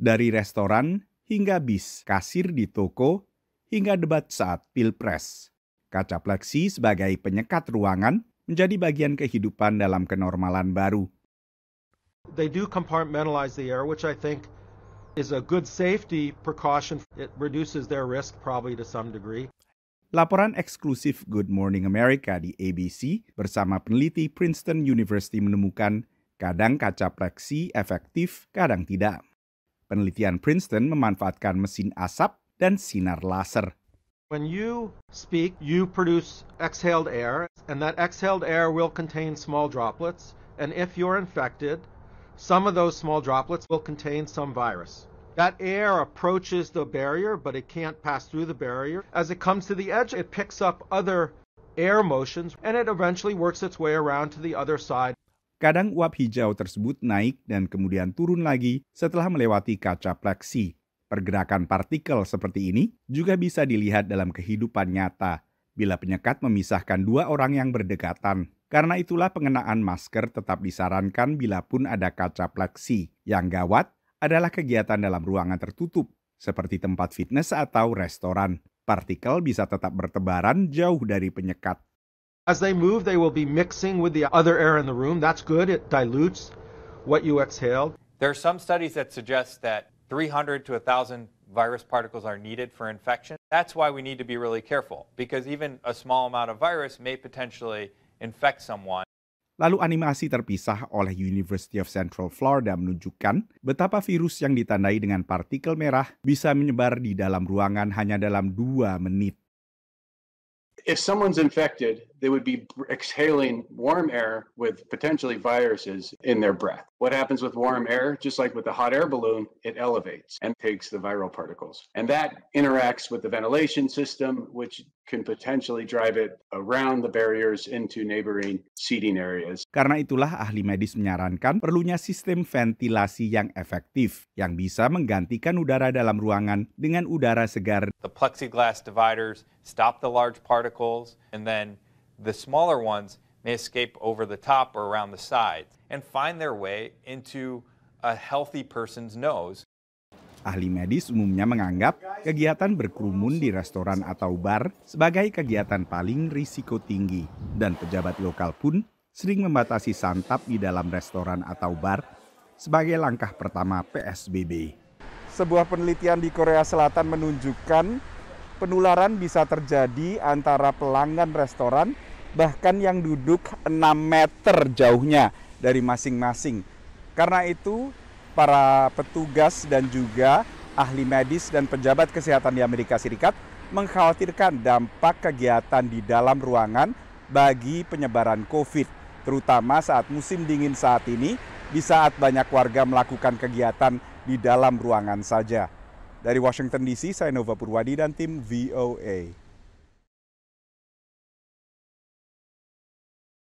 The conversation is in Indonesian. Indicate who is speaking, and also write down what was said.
Speaker 1: dari restoran hingga bis, kasir di toko, hingga debat saat pilpres. Kaca pleksi sebagai penyekat ruangan menjadi bagian kehidupan dalam kenormalan baru.
Speaker 2: They do compartmentalize the air, which I think is a good safety precaution. It reduces their risk probably to some degree.
Speaker 1: Laporan eksklusif Good Morning America di ABC bersama peneliti Princeton University menemukan kadang kaca pleksi efektif, kadang tidak. Penelitian Princeton memanfaatkan mesin asap dan sinar laser.
Speaker 2: When you speak, you produce exhaled air, and that exhaled air will contain small droplets. And if you're infected, some of those small droplets will contain some virus. That air approaches the barrier, but it can't pass through the barrier. As it comes to the edge, it picks up other air motions, and it eventually works its
Speaker 1: way around to the other side. Kadang uap hijau tersebut naik dan kemudian turun lagi setelah melewati kaca pleksi. Pergerakan partikel seperti ini juga bisa dilihat dalam kehidupan nyata bila penyekat memisahkan dua orang yang berdekatan. Karena itulah pengenaan masker tetap disarankan bila pun ada kaca pleksi. Yang gawat adalah kegiatan dalam ruangan tertutup, seperti tempat fitness atau restoran. Partikel bisa tetap bertebaran jauh dari penyekat.
Speaker 2: As they move, they will be mixing with the other air in the room. That's good. It dilutes what you There are some
Speaker 3: studies that suggest that 300 to 1,000 virus particles are needed for infection. That's why we need to be really careful, because even a small amount of virus may potentially infect someone.
Speaker 1: Lalu animasi terpisah oleh University of Central Florida menunjukkan betapa virus yang ditandai dengan partikel merah bisa menyebar di dalam ruangan hanya dalam dua menit.
Speaker 3: If someone's infected, they would be exhaling warm air with potentially viruses in their breath. What happens with warm air? Just like with the hot air balloon, it elevates and takes the viral particles. And that interacts with the ventilation system, which can potentially drive it around the barriers into neighboring
Speaker 1: seating areas. Karena itulah ahli medis menyarankan perlunya sistem ventilasi yang efektif yang bisa menggantikan udara dalam ruangan dengan udara segar.
Speaker 3: The plexiglass dividers stop the large particles and then The smaller ones may escape over the top or around the sides and find their way into a healthy person's nose.
Speaker 1: Ahli medis umumnya menganggap kegiatan berkerumun di restoran atau bar sebagai kegiatan paling risiko tinggi dan pejabat lokal pun sering membatasi santap di dalam restoran atau bar sebagai langkah pertama PSBB. Sebuah penelitian di Korea Selatan menunjukkan penularan bisa terjadi antara pelanggan restoran bahkan yang duduk 6 meter jauhnya dari masing-masing. Karena itu, para petugas dan juga ahli medis dan pejabat kesehatan di Amerika Serikat mengkhawatirkan dampak kegiatan di dalam ruangan bagi penyebaran COVID, terutama saat musim dingin saat ini, di saat banyak warga melakukan kegiatan di dalam ruangan saja. Dari Washington DC, saya Nova Purwadi dan tim VOA.